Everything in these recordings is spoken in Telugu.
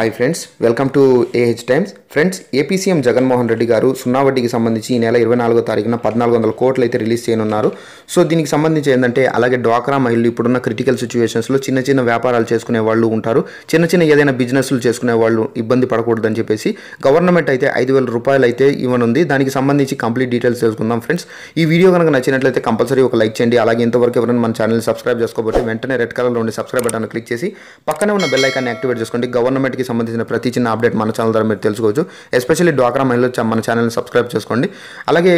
hi friends welcome to AH times friends AP CM Jaganmohan Reddy గారు సున్నా వడ్డీకి సంబంధించి ఈ నెల ఇరవై నాలుగో తారీఖున పద్నాలుగు వందల కోట్లు అయితే రిలీజ్ చేయనున్నారు సో దీనికి సంబంధించి ఏంటంటే అలాగే డ్వాక్రా మహిళలు ఇప్పుడున్న క్రిటికల్ సిచ్యువేషన్స్లో చిన్న చిన్న వ్యాపారాలు చేసుకునే వాళ్ళు ఉంటారు చిన్న చిన్న ఏదైనా బిజినెస్లు చేసుకునే వాళ్ళు ఇబ్బంది పడకూడదని చెప్పేసి గవర్నమెంట్ అయితే ఐదు వేల రూపాయలు అయితే ఇవ్వనుంది దానికి సంబంధించి కంప్లీట్ డీటెయిల్స్ తెలుసుకుందాం ఫ్రెండ్స్ ఈ వీడియో కనుక నచ్చినట్లయితే కంపల్సరీ ఒక లైక్ చేయండి అలాగే ఇంతవరకు ఎవరైనా మన ఛానల్ సబ్స్క్రైబ్ చేసుకోబోతే వెంటనే రెడ్ కలర్లో ఉండే సబ్స్క్రైబ్ బటన్ క్లిక్ చేసి పక్కనే ఉన్న బెల్ ఐకాన్ని యాక్టివేట్ చేసుకోండి గవర్నమెంట్కి సంబంధించిన ప్రతి చిన్న అప్డేట్ మన ఛానల్ ద్వారా మీరు తెలుసుకోవచ్చు ఎస్పెషల్లీ డ్వాక్రా మహిళలు మన ఛానల్ని సబ్స్క్రైబ్ చేసుకోండి అలాగే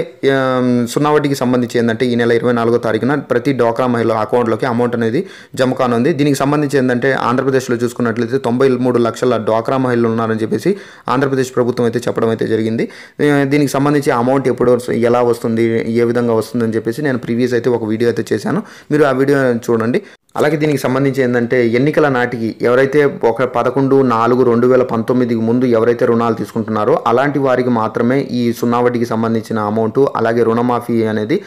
సున్నా సంబంధించి ఏంటంటే ఈ నెల ఇరవై నాలుగో తారీఖున ప్రతి డ్వాక్రా మహిళ అకౌంట్లోకి అమౌంట్ అనేది జమ కానుంది దీనికి సంబంధించి ఏంటంటే ఆంధ్రప్రదేశ్లో చూసుకున్నట్లయితే తొంభై మూడు లక్షల డ్వాక్రా మహిళలు ఉన్నారని చెప్పేసి ఆంధ్రప్రదేశ్ ప్రభుత్వం అయితే చెప్పడం అయితే జరిగింది దీనికి సంబంధించి అమౌంట్ ఎప్పుడు ఎలా వస్తుంది ఏ విధంగా వస్తుందని చెప్పేసి నేను ప్రీవియస్ అయితే ఒక వీడియో అయితే చేశాను మీరు ఆ వీడియో చూడండి అలాగే దీనికి సంబంధించి ఏంటంటే ఎన్నికల నాటికి ఎవరైతే ఒక పదకొండు నాలుగు రెండు వేల పంతొమ్మిదికి ముందు ఎవరైతే రుణాలు తీసుకుంటున్నారో అలాంటి వారికి మాత్రమే ఈ సున్నా వడ్డీకి సంబంధించిన అమౌంట్ అలాగే రుణమాఫీ అనేది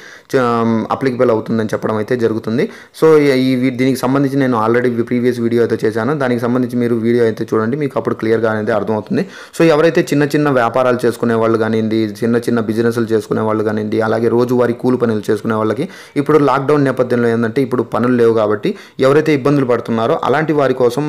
అప్లికబుల్ అవుతుందని చెప్పడం అయితే జరుగుతుంది సో ఈ దీనికి సంబంధించి నేను ఆల్రెడీ ప్రీవియస్ వీడియో అయితే చేశాను దానికి సంబంధించి మీరు వీడియో అయితే చూడండి మీకు అప్పుడు క్లియర్గా అనేది అర్థమవుతుంది సో ఎవరైతే చిన్న చిన్న వ్యాపారాలు చేసుకునే వాళ్ళు కానివ్వండి చిన్న చిన్న బిజినెస్లు చేసుకునే వాళ్ళు కానివ్వండి అలాగే రోజువారీ కూలి పనులు చేసుకునే వాళ్ళకి ఇప్పుడు లాక్డౌన్ నేపథ్యంలో ఏంటంటే ఇప్పుడు పనులు లేవు కాబట్టి ఎవరైతే ఇబ్బందులు పడుతున్నారో అలాంటి వారి కోసం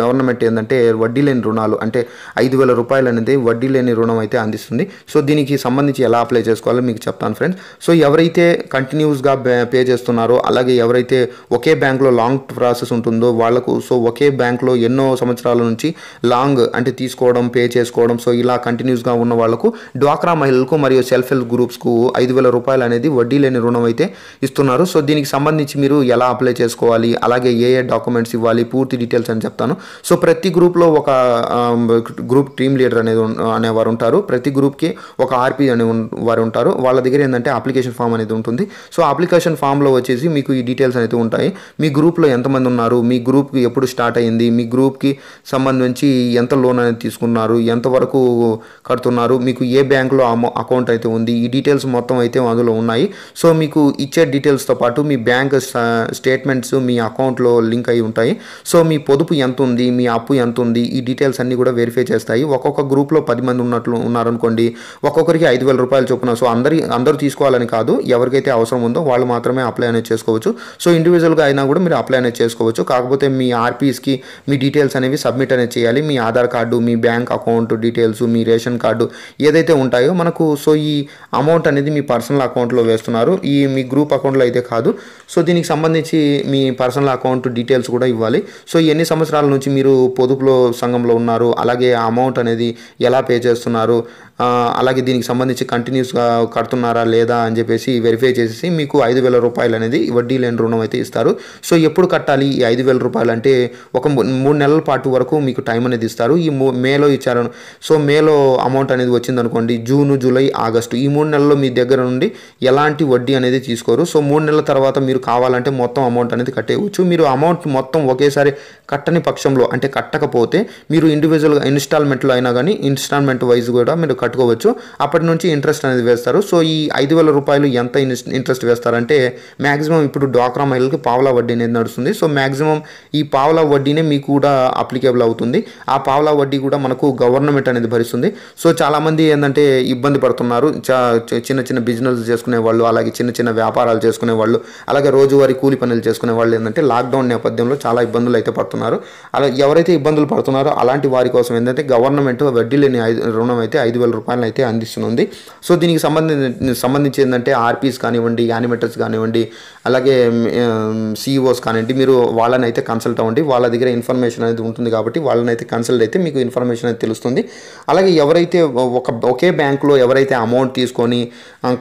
గవర్నమెంట్ ఏంటంటే వడ్డీ లేని రుణాలు అంటే ఐదు వేల రూపాయలు అనేది వడ్డీ లేని రుణం అయితే అందిస్తుంది సో దీనికి సంబంధించి ఎలా అప్లై చేసుకోవాలో మీకు చెప్తాను ఫ్రెండ్స్ సో ఎవరైతే కంటిన్యూస్గా పే చేస్తున్నారో అలాగే ఎవరైతే ఒకే బ్యాంక్లో లాంగ్ ప్రాసెస్ ఉంటుందో వాళ్ళకు సో ఒకే బ్యాంక్లో ఎన్నో సంవత్సరాల నుంచి లాంగ్ అంటే తీసుకోవడం పే చేసుకోవడం సో ఇలా కంటిన్యూస్గా ఉన్న వాళ్ళకు డ్వాక్రా మహిళలకు మరియు సెల్ఫ్ హెల్ప్ గ్రూప్స్కు ఐదు వేల రూపాయలు అనేది వడ్డీ లేని రుణం అయితే ఇస్తున్నారు సో దీనికి సంబంధించి మీరు ఎలా అప్లై చేసుకోవాలి చేసుకోవాలి అలాగే ఏ ఏ డాక్యుమెంట్స్ ఇవ్వాలి పూర్తి డీటెయిల్స్ అని చెప్తాను సో ప్రతి గ్రూప్లో ఒక గ్రూప్ టీమ్ లీడర్ అనేది అనేవారు ఉంటారు ప్రతి గ్రూప్కి ఒక ఆర్పీ అనే వారు ఉంటారు వాళ్ళ దగ్గర ఏంటంటే అప్లికేషన్ ఫామ్ అనేది ఉంటుంది సో అప్లికేషన్ ఫామ్లో వచ్చేసి మీకు ఈ డీటెయిల్స్ అయితే ఉంటాయి మీ గ్రూప్లో ఎంతమంది ఉన్నారు మీ గ్రూప్కి ఎప్పుడు స్టార్ట్ అయింది మీ గ్రూప్కి సంబంధించి ఎంత లోన్ అనేది తీసుకున్నారు ఎంతవరకు కడుతున్నారు మీకు ఏ బ్యాంకులో అకౌంట్ అయితే ఉంది ఈ డీటెయిల్స్ మొత్తం అయితే అందులో ఉన్నాయి సో మీకు ఇచ్చే డీటెయిల్స్తో పాటు మీ బ్యాంక్ స్టేట్మెంట్స్ మీ అకౌంట్లో లింక్ అయి ఉంటాయి సో మీ పొదుపు ఎంత ఉంది మీ అప్పు ఎంత ఉంది ఈ డీటెయిల్స్ అన్నీ కూడా వెరిఫై చేస్తాయి ఒక్కొక్క గ్రూప్లో పది మంది ఉన్నట్లు ఉన్నారనుకోండి ఒక్కొక్కరికి ఐదు వేల రూపాయలు చొప్పున సో అందరి అందరూ తీసుకోవాలని కాదు ఎవరికైతే అవసరం ఉందో వాళ్ళు మాత్రమే అప్లై అనేది చేసుకోవచ్చు సో ఇండివిజువల్గా అయినా కూడా మీరు అప్లై అనేది చేసుకోవచ్చు కాకపోతే మీ ఆర్పీస్కి మీ డీటెయిల్స్ అనేవి సబ్మిట్ అనేది చేయాలి మీ ఆధార్ కార్డు మీ బ్యాంక్ అకౌంట్ డీటెయిల్స్ మీ రేషన్ కార్డు ఏదైతే ఉంటాయో మనకు సో ఈ అమౌంట్ అనేది మీ పర్సనల్ అకౌంట్లో వేస్తున్నారు ఈ మీ గ్రూప్ అకౌంట్లో అయితే కాదు సో దీనికి సంబంధించి మీ పర్సనల్ అకౌంట్ డీటెయిల్స్ కూడా ఇవ్వాలి సో ఎన్ని సంవత్సరాల నుంచి మీరు పొదుపులో సంఘంలో ఉన్నారు అలాగే ఆ అమౌంట్ అనేది ఎలా పే చేస్తున్నారు అలాగే దీనికి సంబంధించి కంటిన్యూస్గా కడుతున్నారా లేదా అని చెప్పేసి వెరిఫై చేసేసి మీకు ఐదు వేల రూపాయలు అనేది వడ్డీ లేని రుణం అయితే ఇస్తారు సో ఎప్పుడు కట్టాలి ఈ ఐదు వేల రూపాయలు అంటే ఒక మూడు నెలల పాటు వరకు మీకు టైం అనేది ఇస్తారు ఈ మేలో ఇచ్చారు సో మేలో అమౌంట్ అనేది వచ్చిందనుకోండి జూన్ జూలై ఆగస్టు ఈ మూడు నెలల్లో మీ దగ్గర నుండి ఎలాంటి వడ్డీ అనేది తీసుకోరు సో మూడు నెలల తర్వాత మీరు కావాలంటే మొత్తం అమౌంట్ అనేది కట్టేయవచ్చు మీరు అమౌంట్ మొత్తం ఒకేసారి కట్టని పక్షంలో అంటే కట్టకపోతే మీరు ఇండివిజువల్గా ఇన్స్టాల్మెంట్లో అయినా కానీ ఇన్స్టాల్మెంట్ వైజ్ కూడా మీరు కట్ కట్టుకోవచ్చు అప్పటి నుంచి ఇంట్రెస్ట్ అనేది వేస్తారు సో ఈ ఐదు వేల రూపాయలు ఎంత ఇంట్రెస్ట్ వేస్తారంటే మ్యాక్సిమం ఇప్పుడు డ్వాక్రా మహిళలకి పావలా వడ్డీ అనేది నడుస్తుంది సో మ్యాక్సిమం ఈ పావలా వడ్డీనే మీకు కూడా అప్లికేబుల్ అవుతుంది ఆ పావలా వడ్డీ కూడా మనకు గవర్నమెంట్ అనేది భరిస్తుంది సో చాలామంది ఏంటంటే ఇబ్బంది పడుతున్నారు చిన్న చిన్న బిజినెస్ చేసుకునే వాళ్ళు అలాగే చిన్న చిన్న వ్యాపారాలు చేసుకునే వాళ్ళు అలాగే రోజువారీ కూలి పనులు చేసుకునే వాళ్ళు ఏంటంటే లాక్డౌన్ నేపథ్యంలో చాలా ఇబ్బందులు అయితే పడుతున్నారు అలా ఎవరైతే ఇబ్బందులు పడుతున్నారో అలాంటి వారి కోసం ఏంటంటే గవర్నమెంట్ వడ్డీ లేని ఐదు రుణం అయితే ఐదు వేల వేల రూపాయలను అయితే అందిస్తుంది సో దీనికి సంబంధించి సంబంధించి ఏంటంటే ఆర్పీస్ కానివ్వండి యానిమేటర్స్ కానివ్వండి అలాగే సిఈఓస్ e కానివ్వండి మీరు వాళ్ళని అయితే కన్సల్ట్ అవ్వండి వాళ్ళ దగ్గర ఇన్ఫర్మేషన్ అనేది ఉంటుంది కాబట్టి వాళ్ళని అయితే కన్సల్ట్ అయితే మీకు ఇన్ఫర్మేషన్ అనేది తెలుస్తుంది అలాగే ఎవరైతే ఒక ఒకే బ్యాంకులో ఎవరైతే అమౌంట్ తీసుకొని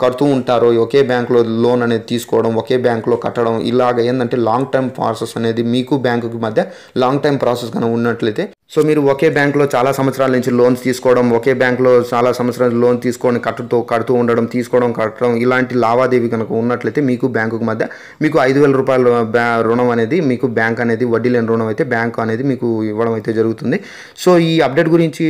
కడుతూ ఉంటారో ఒకే బ్యాంకులో లోన్ అనేది తీసుకోవడం ఒకే బ్యాంకులో కట్టడం ఇలాగ ఏంటంటే లాంగ్ టర్మ్ ప్రాసెస్ అనేది మీకు బ్యాంకుకి మధ్య లాంగ్ టైం ప్రాసెస్ కానీ ఉన్నట్లయితే సో మీరు ఒకే బ్యాంక్లో చాలా సంవత్సరాల నుంచి లోన్స్ తీసుకోవడం ఒకే బ్యాంక్లో చాలా సంవత్సరాలు లోన్ తీసుకొని కట్టుతూ కడుతూ ఉండడం తీసుకోవడం కట్టడం ఇలాంటి లావాదేవీ కనుక ఉన్నట్లయితే మీకు బ్యాంకుకు మధ్య మీకు ఐదు వేల రూపాయల రుణం అనేది మీకు బ్యాంక్ అనేది వడ్డీ లేని రుణం అయితే బ్యాంక్ అనేది మీకు ఇవ్వడం అయితే జరుగుతుంది సో ఈ అప్డేట్ గురించి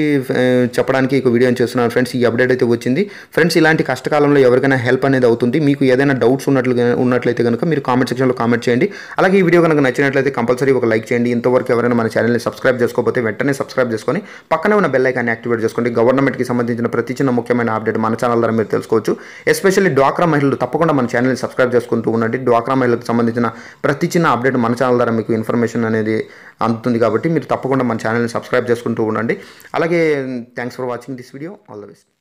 చెప్పడానికి ఒక వీడియో చేస్తున్నాను ఫ్రెండ్స్ ఈ అప్డేట్ అయితే వచ్చింది ఫ్రెండ్స్ ఇలాంటి కష్టకాలంలో ఎవరికైనా హెల్ప్ అనేది అవుతుంది మీకు ఏదైనా డౌట్స్ ఉన్నట్లు ఉన్నట్లయితే కనుక మీరు కామెంట్ సెక్షన్లో కామెంట్ చేయండి అలాగే ఈ వీడియో కనుక నచ్చినట్లయితే కంపల్సరీ ఒక లైక్ చేయండి ఇంతవరకు ఎవరైనా మన ఛానల్ని సబ్స్క్రైబ్ చేసుకోకపోతే వెంటనే సబ్స్క్రైబ్ చేసుకొని పక్కనే ఉన్న బెల్ ఐకాన్ని యాక్టివేట్ చేసుకోండి గవర్నమెంట్కి సంబంధించిన ప్రతి చిన్న ముఖ్యమైన అప్డేట్ మన ఛానల్ ద్వారా మీరు తెలుసుకోవచ్చు ఎస్పెషల్లీ డ్వాక్రా మహిళలు తప్పకుండా మన ఛానల్ని సబ్స్క్రైబ్ చేసుకుంటూ ఉండండి డ్వాక్రా మహిళలకు సంబంధించిన ప్రతి చిన్న అప్డేట్ మన ఛానల్ ద్వారా మీకు ఇన్ఫర్మేషన్ అనేది అందుతుంది కాబట్టి మీరు తప్పకుండా మన ఛానల్ని సబ్స్క్రైబ్ చేసుకుంటూ ఉండండి అలాగే thanks for watching this video all the best